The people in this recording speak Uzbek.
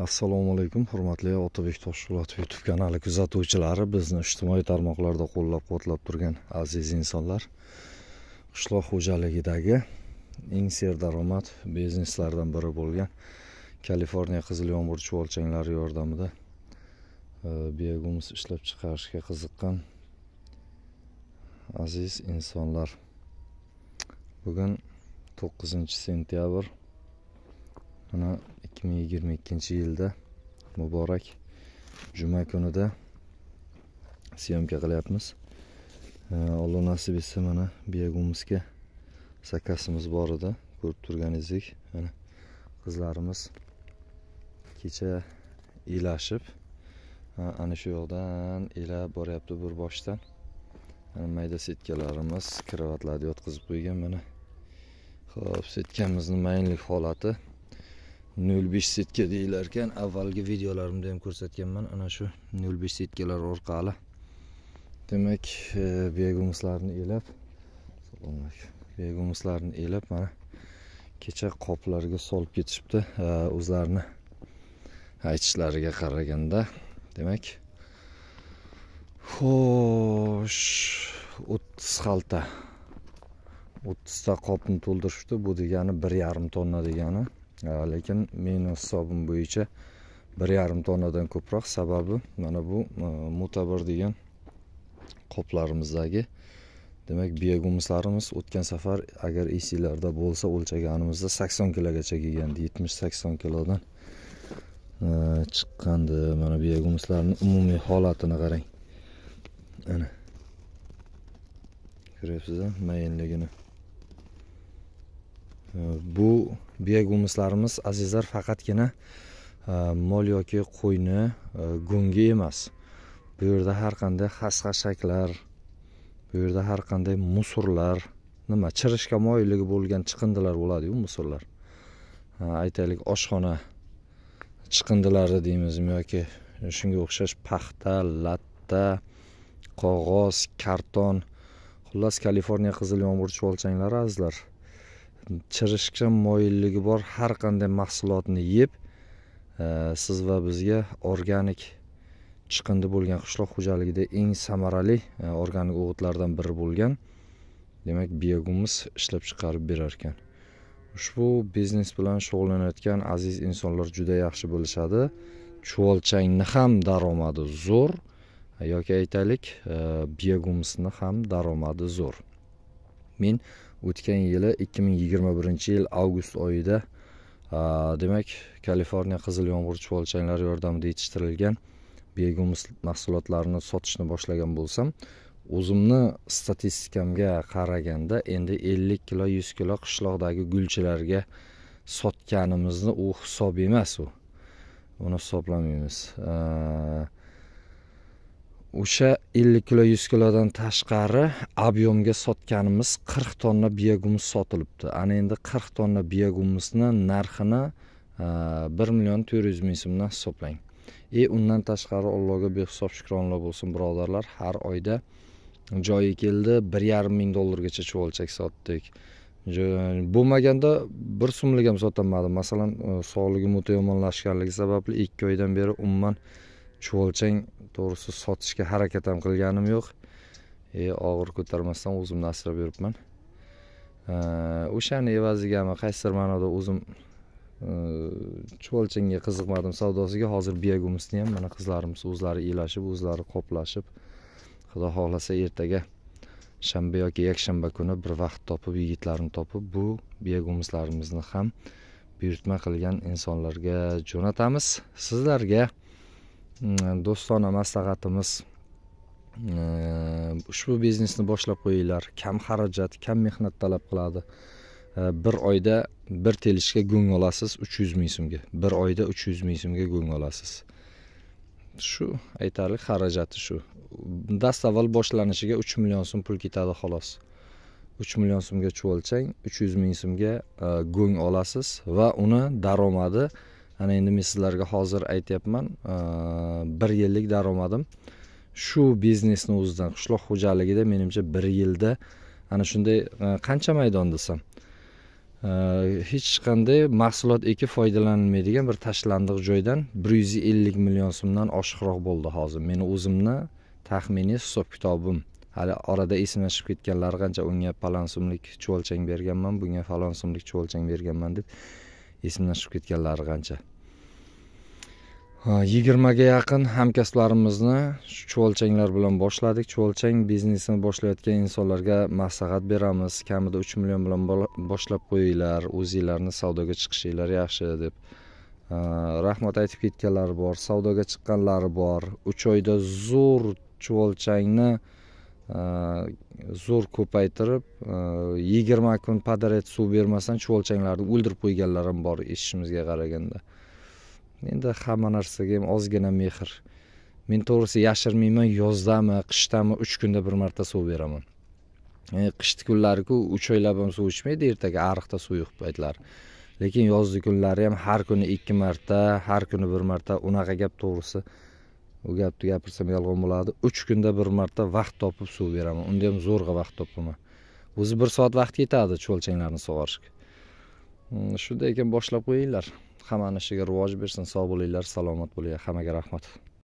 assalomu alaykum hurmatli otabek toshpo'latov youtube kanali kuzatuvchilari bizni ijtimoiy tarmoqlarda qo'llab quvvatlab turgan aziz insonlar qishloq xo'jaligidagi eng serdaromad bizneslardan biri bo'lgan kaliforniya qizil yomg'ir chuvolchanglari yordamida e, biogumus ishlab chiqarishga qiziqqan aziz insonlar bugun to'qqizinchi sentyabr mana 2022 yilda muborak juma kunida syomka qilyapmiz alloh nasib etsa mana biyagumizga sakasimiz bor edi ko'rib turganingizdek mana qizlarimiz kecha elashib ana shu yoqdan elab boryapti bir boshdan mayda setkalarimiz kravatlarni yotqizib qo'ygan mana hop setkamizni mayinlik holati nol besh setka deyilar ekan avvalgi videolarimda ham ko'rsatganman ana shu nol besh setkalar orqali demak e, begumuslarni elab assalomu alaykum begumuslarni elab mana kecha qoplarga solib ketishibdi e, o'zlarini aytishlariga qaraganda demak xo'sh o'ttiz xalta o'ttizta qopni to'ldirishibdi bu degani bir yarim tonna degani Э, lekin meni hisobim bo'yicha bir yarim tonnadan ko'proq sababi mana bu e, mutabir degan qoplarimizdagi demak biyagumuslarimiz o'tgan safar agar esinglarda bo'lsa o'lchaganimizda sakson kilogacha kelgandi yetmish sakson kilodan e, chiqqandi mana biyagumuslarni umumiy holatini qarang ana ko'ryapsizlar mayinligini e, bu biya azizlar faqatgina e, mol yoki qo'yni e, go'ngi emas bu yerda har qanday xashxashaklar bu yerda har qanday musurlar nima chirishga moyilligi bo'lgan chiqindilar bo'ladiyu musurlar aytaylik oshxona chiqindilari deymizmi yoki shunga o'xshash paxta latta qog'oz karton xullas kaliforniya qizil yomg'ir olchanglari azizlar chirishga moyilligi bor har qanday mahsulotni yeb e, siz va bizga organik chiqindi bo'lgan qishloq xo'jaligida eng samarali e, organik o'g'itlardan biri bo'lgan demak biogumus ishlab chiqarib berar ekan ushbu biznes bilan shug'ullanayotgan aziz insonlar juda yaxshi bilishadi chuvolchangni ham daromadi zo'r yoki aytaylik e, biogumusni ham daromadi zo'r men o'tgan yili 2021 yil avgust oyida demak kaliforniya qizil yomg'ir chuvolchanglari yordamida yetishtirilgan begum mahsulotlarini sotishni boshlagan bo'lsam o'zimni statistikamga qaraganda endi 50 kilo 100 kilo qishloqdagi gulchilarga sotganimizni u hisob emas u uni hisoblamaymiz o'sha ellik kilo yuz kilodan tashqari объемga sotganimiz qirq tonna biyagumus sotilibdi ana endi qirq tonna biyagumusni narxini e, bir million to'rt yuz ming so'mdan hisoblang и e, undan tashqari allohga behisob shukronlar bo'lsin birodarlar har oyda joyi keldi bir yarim ming dollargacha chuvolchak sotdik bo'lmaganda bir so'mlik ham sotolmadim masalan e, sog'ligim o'ta yomonlashganligi sababli ikki oydan beri umuman chuvolchang to'g'risi sotishga harakat ham qilganim yo'q e, og'ir ko'tarmasdan o'zimni asrab yuribman e, o'shani evazigami qaysidir ma'noda o'zim chuvolchangga e, qiziqmadim savdosiga hozir biyagumisni ham mana qizlarimiz o'zlari elashib o'zlari qoplashib xudo xohlasa ertaga shanba yoki yakshanba kuni bir vaqt topib yigitlarni topib bu biyagumislarimizni ham buyurtma qilgan insonlarga jo'natamiz sizlarga do'stona maslahatimiz ushbu biznesni boshlab qo'yinglar kam xarajat kam mehnat talab qiladi э, bir oyda bir telishga go'ng olasiz uch yuz ming so'mga bir oyda uch yuz ming so'mga go'ng olasiz shu aytarli xarajati shu dastavval boshlanishiga uch million so'm pul ketadi xolos uch million so'mga chuvalchang uch yuz ming so'mga e, go'ng olasiz va uni daromadi ana endi men sizlarga hozir aytyapman bir yillik daromadim shu biznesni o'zidan qishloq xo'jaligida menimcha bir yilda ana shunday qancha maydon desam hech qanday mahsulot ekib foydalanilmaydigan bir tashlandiq joydan bir yuz ellik million so'mdan oshiqroq bo'ldi hozir meni o'zimni taxminiy hisob kitobim hali orada esimdan chiqib ketganlari qancha unga falon so'mlik chuvalchang berganman bunga falon so'mlik chuvalchang berganman deb esimdan chiqib ketganlari qancha yigirmaga yaqin hamkasblarimizni chuvolchanglar bilan boshladik chuvolchang biznesini boshlayotgan insonlarga maslahat beramiz kamida uch million bilan boshlab qo'yinglar o'zinglarni savdoga chiqishinglar yaxshi deb rahmat aytib ketganlari bor savdoga chiqqanlari bor uch oyda zo'r chuvolchangni zo'r ko'paytirib yigirma kun подряд suv bermasdan chuvolchanglarni o'ldirib qo'yganlar ham bor eshitishimizga qaraganda endi hamma narsaga ham ozgina mehr men to'g'risi yashirmayman yozdami qishdami uch kunda bir marta suv beraman qishni kunlariku uch oylab ham suv ichmaydi ertaga ariqda suv yo'q paytlari lekin yozgi kunlari ham har kuni ikki marta har kuni bir marta unaqa gap to'g'risi u gapni gapirsam yolg'on bo'ladi uch kunda bir marta vaqt topib suv beraman unda ham zo'rg'a vaqt topaman o'zi bir soat vaqt ketadi cho'lchanglarni sug'orishga hmm, shunday ekan boshlab qo'yinglar hamma ishiga rivoj bersin sog' bo'linglar salomat bo'linglar hammaga rahmat